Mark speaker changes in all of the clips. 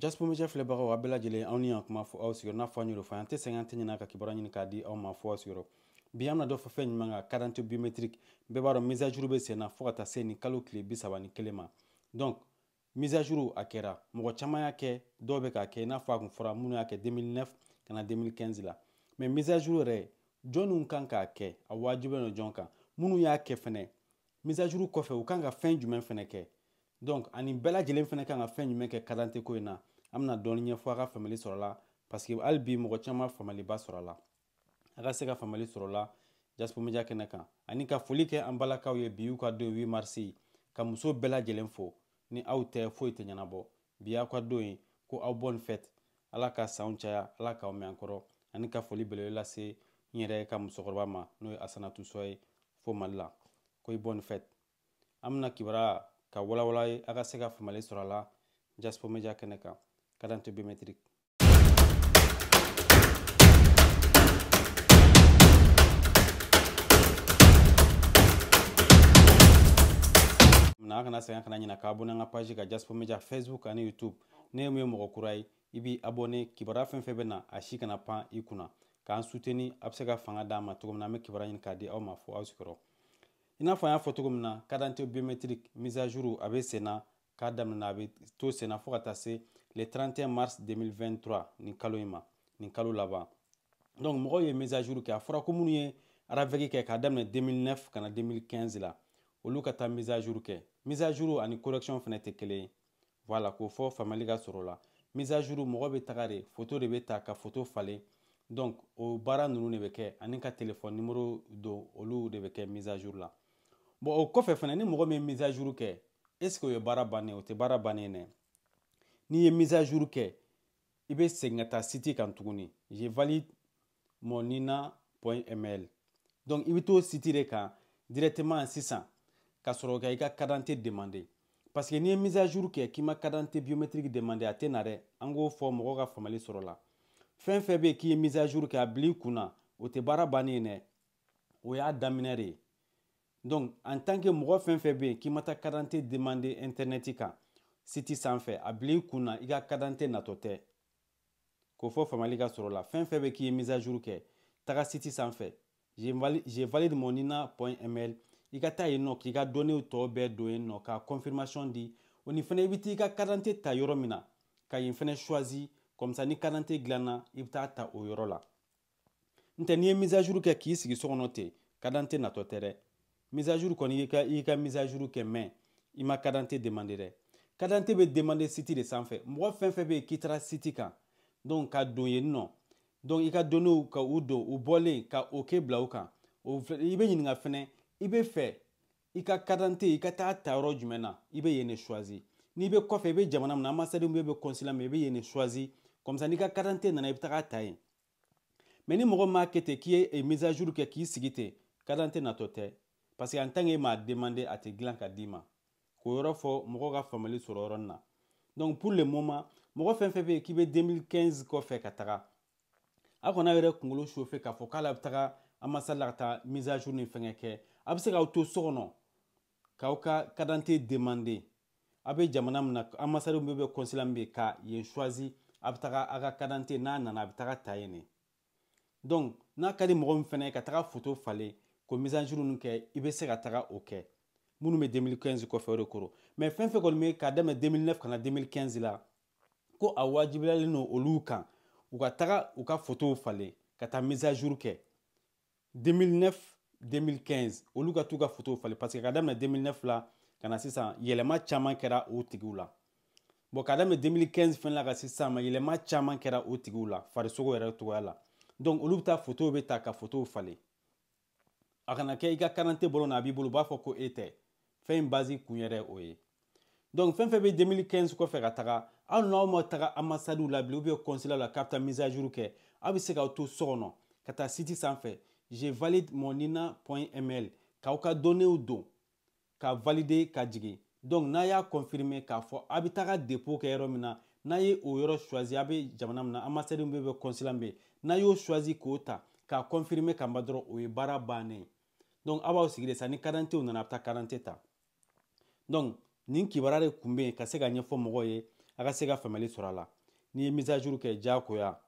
Speaker 1: jaspomijɛ filɛbagaw a bɛɛ lajɛlen aw ni yan kuma fɔ aw sigiyɔrɔ n'a fɔ an yɛrɛ fɔ an tɛ sɛgɛn an tɛ ɲina ka kibaruya ɲini k'a di aw ma fɔ aw sigiyɔrɔ bi an bɛna dɔ fɔ fɛn ɲuman kan kadante biometrike bɛɛ b'a dɔn mise à jour bɛ sen na fɔ ka taa se nin kalo tile bi saba ni kelen ma donc mise à jour a kɛra mɔgɔ caman y'a kɛ dɔw bɛ k'a kɛ i n'a fɔ a kun fɔra minnu y'a kɛ 2009 ka na 2015 la mais mise à jour yɛrɛ jɔnniw kan k'a kɛ a waajibilen don jɔn kan minnu y'a kɛ fɛnɛ mise à jour kɔfɛ u kan ka fɛn jumɛn fɛnɛ kɛ donc ani bɛɛ lajɛlen fɛnɛ kan ka fɛn jumɛn kɛ kadante ko in na an bena dɔɔni ɲɛfɔ a ka faamali sɔrɔ la parseke hali bi mɔgɔ caaman faamaliba sɔrɔ la a ka se ka faamali sɔrɔ la jaspo media kɛnɛ kan ani ka foli kɛ an balakaw ye bi y'u ka don 8 marisi ka muso bɛɛ lajɛlen fo ni aw tɛ foyi tɛ ɲɛnabɔ bi y'aw ka don ye ko aw bɔn fɛt ala ka sanw caya ala k'aw mɛn kɔrɔ ani ka foli belele lase n yɛrɛ ka musokɔrɔba ma n'o ye asanatu sɔ ye fo mali la ko i bɔn fɛt an bena kibaruya ka walawala ye a ka se ka faamuyali sɔrɔ a la jaspo media kɛnɛ kan ka dan to biometric na a kana sɛgɛn kana ɲina ka abone an ka page ka jaspo media facebook ani youtube ne ye mun ye mɔgɔ kura ye i b'i abone kibaruya fɛn fɛn bɛ na a si kana pan i kunna k'an suteni a be se ka fanga d'an ma cogo min na an be kibaruya ɲini k'a di aw ma fo aw sigiyɔrɔ i n'a fɔ an y'a fɔ cogo min na kadante biométrique mise à jour a bɛ senna k'a daminɛna a bɛ to senna fɔɔ ka taa se le 31 mars 2023 nin kalo yi ma nin kalo laban donc mɔgɔw ye mise à jour kɛ a fɔra ko minnu ye aravɛgi kɛ k'a daminɛ 2009 kana 2015 la olu ka taa mise à jour kɛ mise à jour ani correction fɛnɛ tɛ kelen ye voilà k'o fɔ faamuyali ka sɔrɔ la mise à jour mɔgɔ bɛ taga de photo de bɛ ta ka photo falen donc o baara ninnu de bɛ kɛ ani ka telefɔni nimero don olu de bɛ kɛ mise à jour la bon o kɔfɛ fana ni mɔgɔ min ye mise à jour kɛ est ce que o ye baara bannen o tɛ baara bannen dɛ n'i ye mise à jour kɛ i bɛ segin ka taa site kan tuguni je valide mon nina point ml donc i bɛ t'o site de kan directement sisan ka sɔrɔ ka i ka carte demander parce que n'i ye mise à jour kɛ k'i ma carte biométrique demander a tɛ na dɛ an k'o fɔ mɔgɔw ka faamuyali sɔrɔ la fɛn fɛn bɛ yen k'i ye mise à jour kɛ a bil'i kunna o tɛ baara bannen ye dɛ o y'a daminɛ de ye donc en tant que mɔgɔ fɛn fɛn bɛ yen k'i ma taa kadante demande intɛnɛti kan siti sanfɛ a bila i kun na i ka kadante natɔ tɛ k'o fɔ faamuyali ka sɔrɔ la fɛn fɛn bɛ k'i ye mise à jour kɛ taga siti sanfɛ je valide mon ina point ml i ka taa yen nɔ k'i ka dɔnniw tɔ bɛɛ don yen nɔ ka confirmation di o ni fɛnɛ i bɛ t'i ka kadante ta yɔrɔ min na ka yen fɛnɛ choisi comme ça ni kadante dilanna i bɛ taa ta o yɔrɔ la n tɛ n'i ye mise à jour kɛ k'i sigi so kɔnɔ ten kadante natɔ tɛ dɛ mise à jour kɔni i ka i ka mise à jour kɛ mɛ i ma kadante demande dɛ kadante bɛ demande siti de sanfɛ mɔgɔ fɛn fɛn bɛ yen k'i taara siti kan donc ka don yen nɔ donc i ka donnew ka u don u bɔlen ka o kɛ bila u kan o i bɛ ɲininka fɛnɛ i bɛ fɛ i ka kadante i ka taa ta yɔrɔ jumɛn na i bɛ yen de choisi n'i bɛ kɔfɛ i bɛ jamana min na ambassadeur min bɛ consulat min i bɛ yen de choisi comme ça n'i ka kadante nana i bɛ taga ta yen mais ni mɔgɔ m'a kɛ ten k'i ye mise à jour kɛ k'i sigi ten kadante natɔ tɛ parce que en tant que m'a demandé a tɛ dilan ka d'i ma k'o yɔrɔ fɔ mɔgɔw ka faamuyali sɔrɔ yɔrɔ nin na donc pour le moment mɔgɔ fɛn fɛn bɛ yen k'i bɛ 2015 kɔfɛ ka taga a kɔni a yɛrɛ kunkolo chauffe k'a fɔ k'ale bɛ taga amasala ka taa mise à jour ni fɛngɛ kɛ a bɛ se k'aw to so kɔnɔ k'aw ka kadante demande a bɛ jamana min na ambassadeur min bɛ kɔnsila min bɛ ka yen choisi a bɛ taga a ka kadante n'a nana a bɛ taga ta yen de donc n'a ka di mɔgɔ min fɛnɛ ye ka taga foto falen ko mise en jour ninnu kɛ i bɛ se ka taga o kɛ minnu bɛ 2015 kɔfɛ o de kɔrɔ mɛ fɛn fɛn kɔni bɛ ka daminɛ 2009 ka na 2015 la ko a wajibiliyalen don olu kan u ka taga u ka fotow falen ka taa mise en jour kɛ 2009 2015 olu ka t'u ka fotow falen parce que ka daminɛ 2009 la ka na sisan yɛlɛma caman kɛra o tigiw la bɔn ka daminɛ 2015 fɛnɛ la ka sisan ma yɛlɛma caman kɛra o tigiw la farisogo yɛrɛ togoya la donc olu bɛ taa fotow bɛ ta ka fotow falen a kana kɛ i ka karante bolo na a b'i bolo u b'a fɔ ko e tɛ fɛn in bazi kun yɛrɛ o ye donc fɛn fɛn bɛ 2015 kɔfɛ ka taga hali n'aw ma taga ambasadiw la bilen ubiyɛn kɔnsila la k'a bɛ taa mise à jour kɛ aw bɛ se k'aw to so kɔnɔ ka taa siti sanfɛ je valide mon nina point ml k'aw ka donnew don ka valide ka jigin donc n'a y'a confirme k'a fɔ a bɛ taga dépôt kɛ yɔrɔ min na n'a ye o yɔrɔ choisi a bɛ jamana min na ambasadi min bɛ bɛ kɔnsila min bɛ n'a y'o choisi k'o ta k'a confirme ka ban dɔrɔn o ye baara bannen ye donc aw b'aw sigi de sa ni karantew nana a bɛ taa karante ta donc nin kibaruya de kun bɛ yen ka se ka ɲɛfɔ mɔgɔw ye a ka se ka faamuyali sɔrɔ a la n'i ye misajuru kɛ diyagoya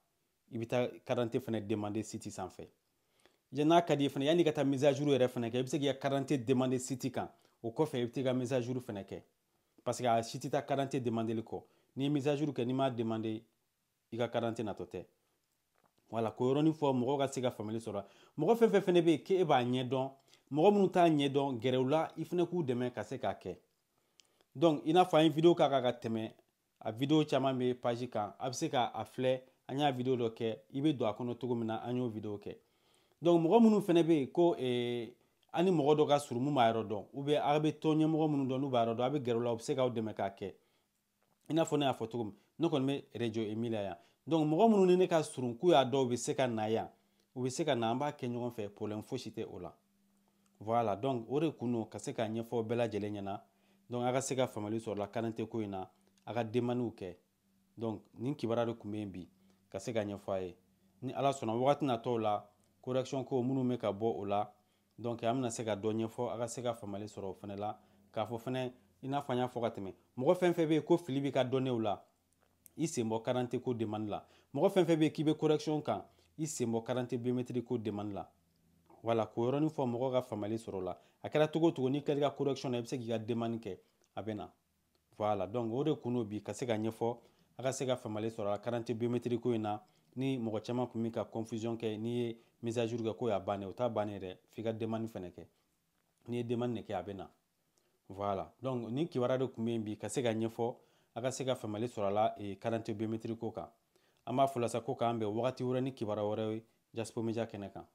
Speaker 1: i bɛ taa karante fana demande siti sanfɛ ja n'a ka di fana yanni i ka taa misajuru yɛrɛ fana kɛ i bɛ se k'i ka karante demande siti kan o kɔfɛ i bɛ t'i ka misajuru fana kɛ parce que a ah, si tɛ taa karante demandeli kɔ n'i ye misajuru kɛ n'i m'a demande i ka karante natɔ tɛ wala ko yɔrɔnin fɔ mɔgɔw ka se ka faamuyali sɔrɔ mɔgɔ fɛn fɛn fɛnɛ bɛ yen k'e b'a ɲɛdɔn mɔgɔ minnu t'a ɲɛdɔn gɛrɛw la i fɛnɛ k'u dɛmɛ ka se k'a kɛ donc i n'a fɔ an ye video k'a kan ka tɛmɛ a video caman bɛ page kan a bɛ se k'a filɛ an y'a video dɔ kɛ i bɛ don a kɔnɔ cogo min na an y'o video kɛ donc mɔgɔ minnu fɛnɛ bɛ yen ko eh, an ni mɔgɔ dɔ ka surun mun b'a yɔrɔ dɔn ou bien a bɛ tɔn ɲɛmɔgɔ minnu dɔn n'u b'a yɔrɔ dɔn a bɛ gɛrɛ u la u bɛ se k'aw dɛmɛ k'a kɛ i n'a fɔ ne y'a fɔ cogo min ne kɔni bɛ radio emilia yan donc mɔgɔ minnu ni ne ka surun k'u y'a dɔn u bɛ se ka na yan u bɛ se ka na an b'a kɛ ɲɔgɔn fɛ problème fosi tɛ o la voilà donc o de kun don ka se k'a ɲɛfɔ bɛɛ lajɛlen ɲɛna donc a ka se ka faamuyali sɔrɔ la kalite ko in na a ka demandiw kɛ donc nin kibaruya de tun bɛ yen bi ka se ka ɲɛfɔ a ye ni ala sɔnna wagati nataw la correction ko minnu bɛ ka bɔ o la donc an bɛna se ka dɔ ɲɛfɔ a ka se ka faamuyali sɔrɔ o fana la k'a fɔ fana i n'a fɔ an y'a fɔ ka tɛmɛ mɔgɔ fɛn fɛn bɛ yen ko fili bɛ ka dɔnniw la i senbɔ karante ko demande la mɔgɔ fɛn fɛn bɛ k'i bɛ correction kan i senbɔ karante biométrique ko demande la wala k'o yɔrɔnin fɔ mɔgɔ ka faamuyali sɔrɔ la a kɛra cogo o cogo n'i kɛra i ka correction na i bɛ se k'i ka demande kɛ a bɛ na voilà donc o de kun do bi ka se ka ɲɛfɔ a ka se ka faamuyali sɔrɔ a la karante biométrique ko in na ni mɔgɔ caman kun bɛ ka confusion kɛ n'i ye mise à jour kɛ ko y'a bannen o t'a bannen dɛ f'i ka demande fɛnɛ kɛ n'i ye demande de kɛ a bɛ na voilà donc nin kibaruya de kun bɛ yen bi ka se ka ɲɛfɔ a ka se ka fɛmɛli sɔrɔ la karante ee, biometri ko kan an b'a fɔlasa ko k'an bɛn wagati wɛrɛ ni kibara wɛrɛ ye kɛnɛ kan